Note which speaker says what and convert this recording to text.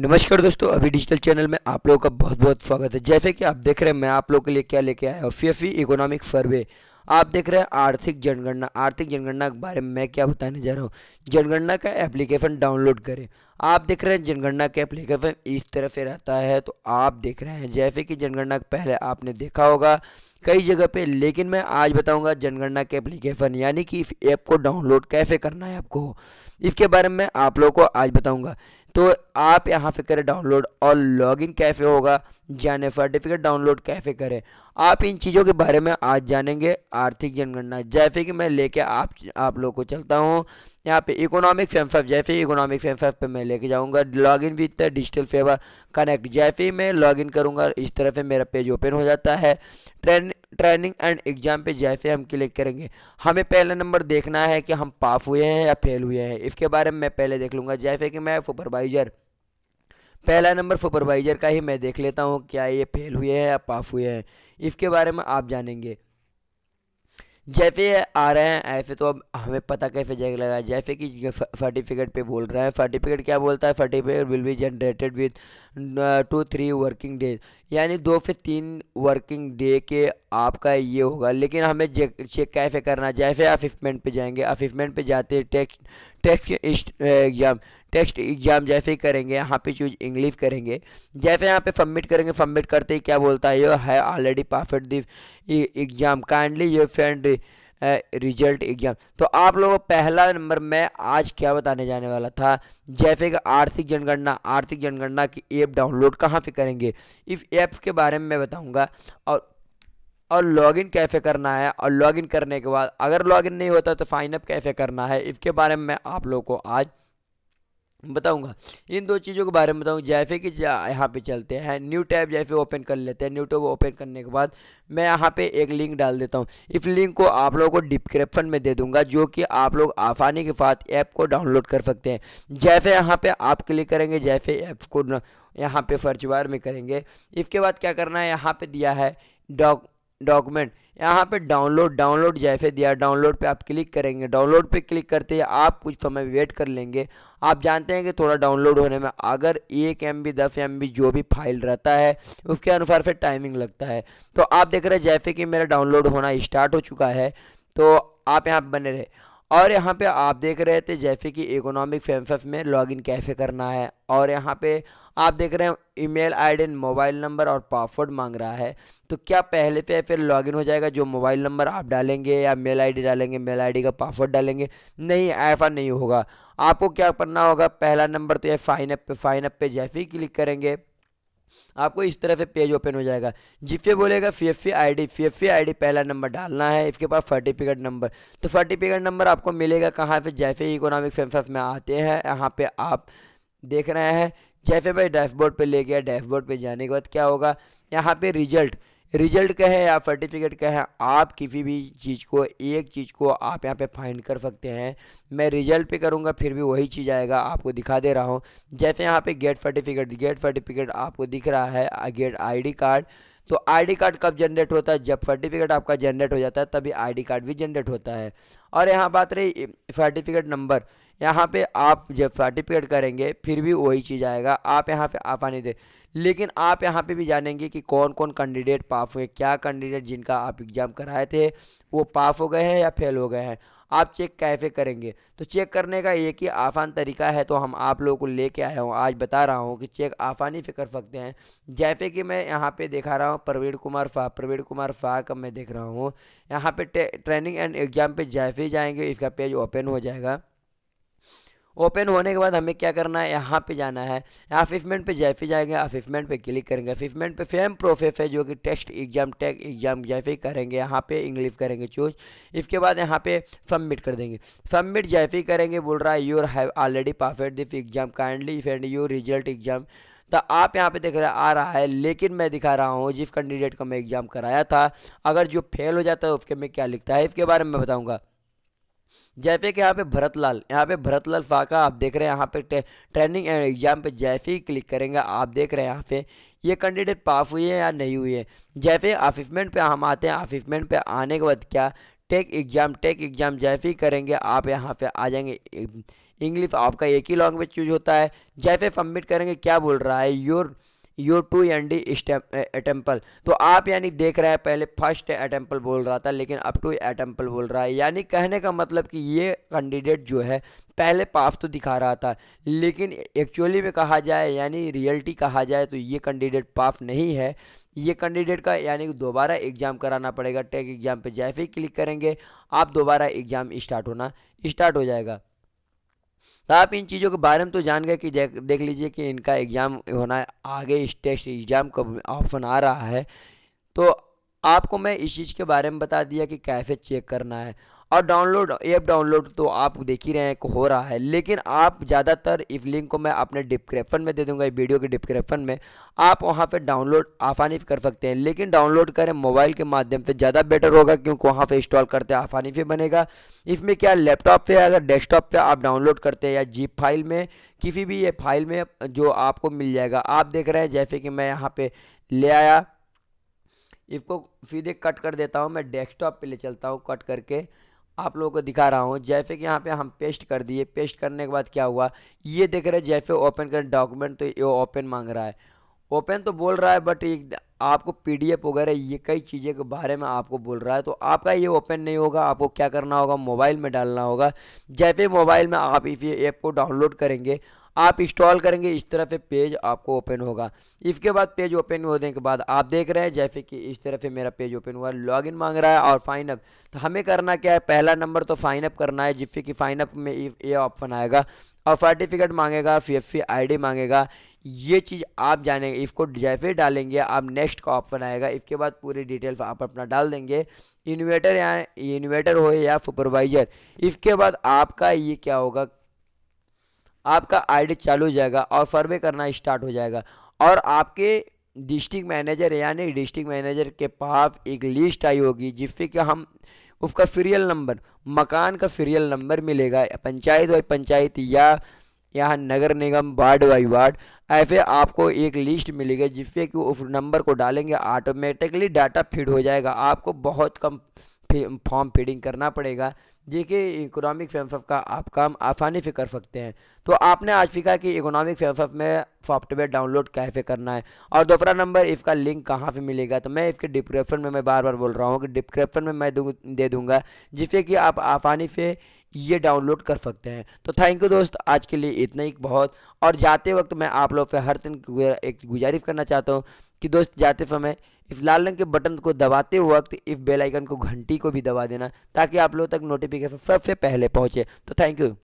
Speaker 1: नमस्कार दोस्तों अभी डिजिटल चैनल में आप लोगों का बहुत बहुत स्वागत है जैसे कि आप देख रहे हैं मैं आप लोगों के लिए क्या लेके आया हूँ फी इकोनॉमिक सर्वे आप देख रहे हैं आर्थिक जनगणना आर्थिक जनगणना के बारे में मैं क्या बताने जा रहा हूँ जनगणना का एप्लीकेशन डाउनलोड करें आप देख रहे हैं जनगणना के एप्लीकेशन इस तरह से रहता है तो आप देख रहे हैं जैसे कि जनगणना पहले आपने देखा होगा कई जगह पे लेकिन मैं आज बताऊंगा जनगणना के एप्लीकेशन यानी कि इस ऐप को डाउनलोड कैसे करना है आपको इसके बारे में आप लोगों को आज बताऊंगा तो आप यहाँ से करें डाउनलोड और लॉगिन कैसे होगा जाने सर्टिफिकेट डाउनलोड कैसे करें आप इन चीज़ों के बारे में आज जानेंगे आर्थिक जनगणना जैसे कि मैं लेके आप आप लोगों को चलता हूँ यहाँ पे इकोनॉमिक्स एम फाइव जैसे ही इकोनॉमिक एम फाइव पर मैं लेके जाऊँगा log in with digital favour connect जैसे ही मैं लॉग इन करूँगा इस तरह से मेरा पेज ओपन हो जाता है ट्रेन ट्रेनिंग एंड एग्जाम पे जैसे हम क्लिक करेंगे हमें पहला नंबर देखना है कि हम पास हुए हैं या फेल हुए हैं इसके बारे में मैं पहले देख लूँगा जैसे कि मैं सुपरवाइज़र पहला नंबर सुपरवाइज़र का ही मैं देख लेता हूँ क्या ये फेल हुए हैं या पास हुए हैं इसके बारे में आप जानेंगे जैफे आ रहे हैं ऐसे तो अब हमें पता कैसे जगह लगा जैसे कि सर्टिफिकेट पे बोल रहे हैं सर्टिफिकेट क्या बोलता है certificate will be generated with two three working days यानी दो से तीन वर्किंग डे के आपका ये होगा लेकिन हमें चेक कैसे करना जैसे असिसमेंट पे जाएंगे असिसमेंट पे जाते text text exam text exam जैसे ही करेंगे यहाँ पे चूज इंग्लिश करेंगे जैसे यहाँ पे सबमिट करेंगे सबमिट करते ही क्या बोलता है यो है already perfect this exam kindly your friend result exam तो आप लोगों को पहला नंबर मैं आज क्या बताने जाने वाला था जैसे कि आर्थिक जनगणना आर्थिक जनगणना की ऐप डाउनलोड कहाँ से करेंगे इस ऐप के बारे में मैं बताऊँगा और और लॉगिन कैसे करना है और लॉगिन करने के बाद अगर लॉगिन नहीं होता तो साइन अप कैसे करना है इसके बारे में मैं आप लोगों को आज बताऊंगा इन दो चीज़ों के बारे में बताऊँ जैफे की यहाँ पे चलते हैं न्यू टैब जैफे ओपन कर लेते हैं न्यू टैब ओपन करने के बाद मैं यहाँ पे एक लिंक डाल देता हूँ इस लिंक को आप लोगों को डिस्क्रिप्शन में दे दूंगा जो कि आप लोग आसानी के साथ ऐप को डाउनलोड कर सकते हैं जैफे यहाँ पर आप क्लिक करेंगे जैफे ऐप को यहाँ पर फर्चवार में करेंगे इसके बाद क्या करना है यहाँ पर दिया है डॉक डॉक्यूमेंट यहाँ पे डाउनलोड डाउनलोड जैसे दिया डाउनलोड पे आप क्लिक करेंगे डाउनलोड पे क्लिक करते ही आप कुछ समय वेट कर लेंगे आप जानते हैं कि थोड़ा डाउनलोड होने में अगर एक एम बी दस एम बी जो भी फाइल रहता है उसके अनुसार फिर टाइमिंग लगता है तो आप देख रहे हैं जैसे कि मेरा डाउनलोड होना स्टार्ट हो चुका है तो आप यहाँ बने रहे और यहाँ पे आप देख रहे थे जैसे कि इकोनॉमिक फेमफेफ में लॉगिन कैसे करना है और यहाँ पे आप देख रहे हैं ईमेल आईडी मोबाइल नंबर और पासवर्ड मांग रहा है तो क्या पहले पे फिर लॉगिन हो जाएगा जो मोबाइल नंबर आप डालेंगे या मेल आईडी डालेंगे मेल आईडी का पासवर्ड डालेंगे नहीं ऐसा नहीं होगा आपको क्या करना होगा पहला नंबर तो यह फाइनअप पे साइन पे जैसे ही क्लिक करेंगे आपको इस तरह से पेज ओपन हो जाएगा जीपे बोलेगा फी एफ आई डी पहला नंबर डालना है इसके पास सर्टिफिकेट नंबर तो सर्टिफिकेट नंबर आपको मिलेगा कहाँ पे जैसे ही इकोनॉमिक सेंसस में आते हैं यहाँ पे आप देख रहे हैं जैसे भाई डैशबोर्ड पे ले गया डैशबोर्ड पे जाने के बाद क्या होगा यहाँ पे रिजल्ट रिजल्ट क्या है या सर्टिफिकेट क्या है आप किसी भी चीज़ को एक चीज़ को आप यहाँ पे फाइंड कर सकते हैं मैं रिजल्ट पे करूँगा फिर भी वही चीज़ आएगा आपको दिखा दे रहा हूँ जैसे यहाँ पे गेट सर्टिफिकेट गेट सर्टिफिकेट आपको दिख रहा है गेट आईडी कार्ड तो आईडी कार्ड कब जनरेट होता है जब सर्टिफिकेट आपका जनरेट हो जाता है तभी आई कार्ड भी जनरेट होता है और यहाँ बात रही सर्टिफिकेट नंबर यहाँ पे आप जब सर्टिफिकेट करेंगे फिर भी वही चीज़ आएगा आप यहाँ पे आने दे लेकिन आप यहाँ पे भी जानेंगे कि कौन कौन कैंडिडेट पास हुए क्या कैंडिडेट जिनका आप एग्ज़ाम कराए थे वो पास हो गए हैं या फेल हो गए हैं आप चेक कैसे करेंगे तो चेक करने का एक ही आसान तरीका है तो हम आप लोगों को लेके आया हूँ आज बता रहा हूँ कि चेक आसानी से कर सकते हैं जैसे कि मैं यहाँ पे देखा रहा हूँ प्रवीण कुमार शाह प्रवीण कुमार शाह का मैं देख रहा हूँ यहाँ पे ट्रेनिंग एंड एग्ज़ाम पे जैसे ही जाएंगे इसका पेज ओपन हो जाएगा ओपन होने के बाद हमें क्या करना है यहाँ पे जाना है यहाँ अफिफमेंट पे जैफी जाएंगे अफिफमेंट पे क्लिक करेंगे अफिफमेंट पे फेम प्रोसेस है जो कि टेस्ट एग्जाम टेक एग्जाम जैफी करेंगे यहाँ पे इंग्लिश करेंगे चूज इसके बाद यहाँ पे सबमिट कर देंगे सबमिट जैफी करेंगे बोल रहा है your have already perfect this exam kindly if and your result exam तो आप यहाँ पे देख रहे आ रहा है लेकिन मैं दिखा रहा हूँ जिस कैंडिडेट का मैं एग्ज़ाम कराया था अगर जो फेल हो जाता है उसके में क्या लिखता है इसके बारे में बताऊँगा जैसे कि यहाँ पे भरतलाल यहाँ पे भरतलाल फाका आप देख रहे हैं यहाँ पे ट्रेनिंग एंड एग्जाम पे जैसे ही क्लिक करेंगे आप देख रहे हैं यहाँ पे ये कैंडिडेट पास हुई है या नहीं हुई है जैसे असिसमेंट पे हम आते हैं असिसमेंट पे आने के बाद क्या टेक एग्ज़ाम टेक एग्ज़ाम जैसे ही करेंगे आप यहाँ पे आ जाएंगे इंग्लिश आपका एक ही लैंग्वेज चूज होता है जैसे सबमिट करेंगे क्या बोल रहा है your your two N D attempt तो आप यानी देख रहे हैं पहले फर्स्ट एटेम्पल बोल रहा था लेकिन अप टू एटेम्पल बोल रहा है यानी कहने का मतलब कि ये कैंडिडेट जो है पहले पाफ तो दिखा रहा था लेकिन एक्चुअली में कहा जाए यानी रियलिटी कहा जाए तो ये कैंडिडेट पाफ नहीं है ये कैंडिडेट का यानी कि दोबारा एग्ज़ाम कराना पड़ेगा टेक एग्ज़ाम पे जैसे ही क्लिक करेंगे आप दोबारा एग्ज़ाम स्टार्ट होना स्टार्ट हो जाएगा तो आप इन चीज़ों के बारे में तो जान गए कि देख लीजिए कि इनका एग्ज़ाम होना है आगे इस टेस्ट एग्ज़ाम का ऑप्शन आ रहा है तो आपको मैं इस चीज़ के बारे में बता दिया कि कैसे चेक करना है और डाउनलोड ऐप डाउनलोड तो आप देख ही रहे हैं हो रहा है लेकिन आप ज़्यादातर इस लिंक को मैं अपने डिस्क्रिप्शन में दे दूंगा इस वीडियो के डिस्क्रिप्शन में आप वहाँ पर डाउनलोड आसानी से कर सकते हैं लेकिन डाउनलोड करें मोबाइल के माध्यम से ज़्यादा बेटर होगा क्योंकि वहाँ पर इंस्टॉल करते आसानी से बनेगा इसमें क्या लैपटॉप पर अगर डेस्कटॉप पर आप डाउनलोड करते हैं या जीप फाइल में किसी भी ये फाइल में जो आपको मिल जाएगा आप देख रहे हैं जैसे कि मैं यहाँ पर ले आया इसको सीधे कट कर देता हूँ मैं डेस्कटॉप पर ले चलता हूँ कट करके आप लोगों को दिखा रहा हूँ जैफे के यहाँ पे हम पेस्ट कर दिए पेस्ट करने के बाद क्या हुआ ये देख रहे जैफे ओपन कर डॉक्यूमेंट तो ये ओपन मांग रहा है ओपन तो बोल रहा है बट एक आपको पीडीएफ वगैरह ये कई चीज़ें के बारे में आपको बोल रहा है तो आपका ये ओपन नहीं होगा आपको क्या करना होगा मोबाइल में डालना होगा जैसे मोबाइल में आप इस ऐप को डाउनलोड करेंगे आप इंस्टॉल करेंगे इस तरह से पेज आपको ओपन होगा इसके बाद पेज ओपन होने के बाद आप देख रहे हैं जैसे कि इस तरह से मेरा पेज ओपन हुआ लॉगिन मांग रहा है और फाइन अप तो हमें करना क्या है पहला नंबर तो फाइन अप करना है जिससे कि फाइन अप में ये ऑप्शन आएगा और सर्टिफिकेट मांगेगा सी एफ मांगेगा ये चीज़ आप जानेंगे इसको जैसे डालेंगे आप नेक्स्ट का ऑप्शन आएगा इसके बाद पूरी डिटेल्स आप अपना डाल देंगे इन्वेटर या इन्वेटर हो या सुपरवाइज़र इसके बाद आपका ये क्या होगा आपका आईडी चालू हो जाएगा और सर्वे करना स्टार्ट हो जाएगा और आपके डिस्ट्रिक्ट मैनेजर यानी डिस्ट्रिक्ट मैनेजर के पास एक लिस्ट आई होगी जिससे कि हम उसका सीरियल नंबर मकान का सीरियल नंबर मिलेगा पंचायत वाई पंचायत या यहाँ नगर निगम वार्ड वाई वार्ड ऐसे आपको एक लिस्ट मिलेगी जिससे कि उस नंबर को डालेंगे ऑटोमेटिकली डाटा फीड हो जाएगा आपको बहुत कम फॉर्म फीडिंग करना पड़ेगा जेके इकोनॉमिक फेमसफ का आप काम आसानी से कर सकते हैं तो आपने आज सीखा कि इकोनॉमिक फेमसफ में सॉफ्टवेयर डाउनलोड कैसे करना है और दूसरा नंबर इसका लिंक कहाँ से मिलेगा तो मैं इसके डिस्क्रिप्शन में मैं बार बार बोल रहा हूँ कि डिस्क्रिप्शन में मैं दे दूँगा जिससे कि आप आसानी से ये डाउनलोड कर सकते हैं तो थैंक यू दोस्त आज के लिए इतना ही बहुत और जाते वक्त मैं आप लोग पे हर दिन एक गुजारिश करना चाहता हूँ कि दोस्त जाते समय इस लाल रंग के बटन को दबाते वक्त इस बेल आइकन को घंटी को भी दबा देना ताकि आप लोग तक नोटिफिकेशन सबसे पहले पहुँचे तो थैंक यू